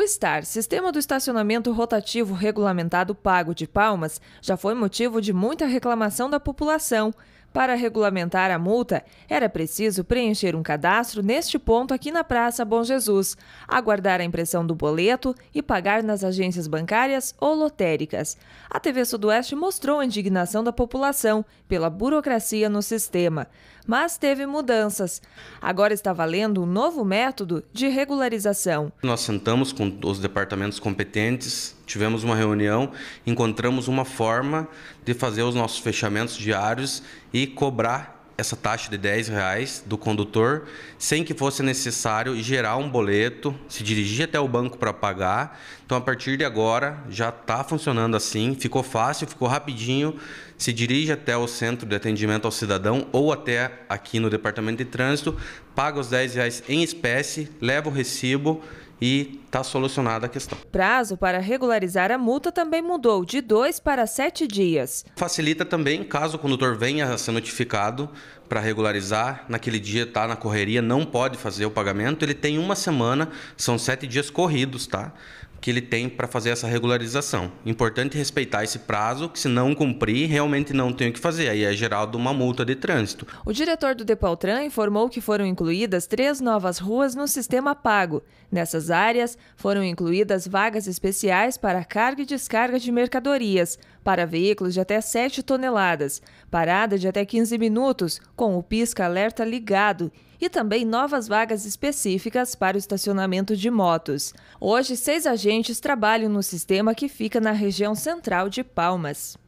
O STAR, Sistema do Estacionamento Rotativo Regulamentado Pago de Palmas, já foi motivo de muita reclamação da população. Para regulamentar a multa, era preciso preencher um cadastro neste ponto aqui na Praça Bom Jesus, aguardar a impressão do boleto e pagar nas agências bancárias ou lotéricas. A TV Sudoeste mostrou a indignação da população pela burocracia no sistema, mas teve mudanças. Agora está valendo um novo método de regularização. Nós sentamos com os departamentos competentes tivemos uma reunião, encontramos uma forma de fazer os nossos fechamentos diários e e cobrar essa taxa de 10 reais do condutor, sem que fosse necessário gerar um boleto, se dirigir até o banco para pagar. Então, a partir de agora, já está funcionando assim, ficou fácil, ficou rapidinho. Se dirige até o centro de atendimento ao cidadão ou até aqui no departamento de trânsito, paga os 10 reais em espécie, leva o recibo e está solucionada a questão. Prazo para regularizar a multa também mudou de dois para sete dias. Facilita também caso o condutor venha a ser notificado para regularizar, naquele dia está na correria, não pode fazer o pagamento, ele tem uma semana, são sete dias corridos, tá? que ele tem para fazer essa regularização. Importante respeitar esse prazo, que se não cumprir, realmente não tem o que fazer. Aí é gerado uma multa de trânsito. O diretor do Depaltran informou que foram incluídas três novas ruas no sistema pago. Nessas áreas, foram incluídas vagas especiais para carga e descarga de mercadorias, para veículos de até 7 toneladas, parada de até 15 minutos, com o pisca-alerta ligado e também novas vagas específicas para o estacionamento de motos. Hoje, seis agentes trabalham no sistema que fica na região central de Palmas.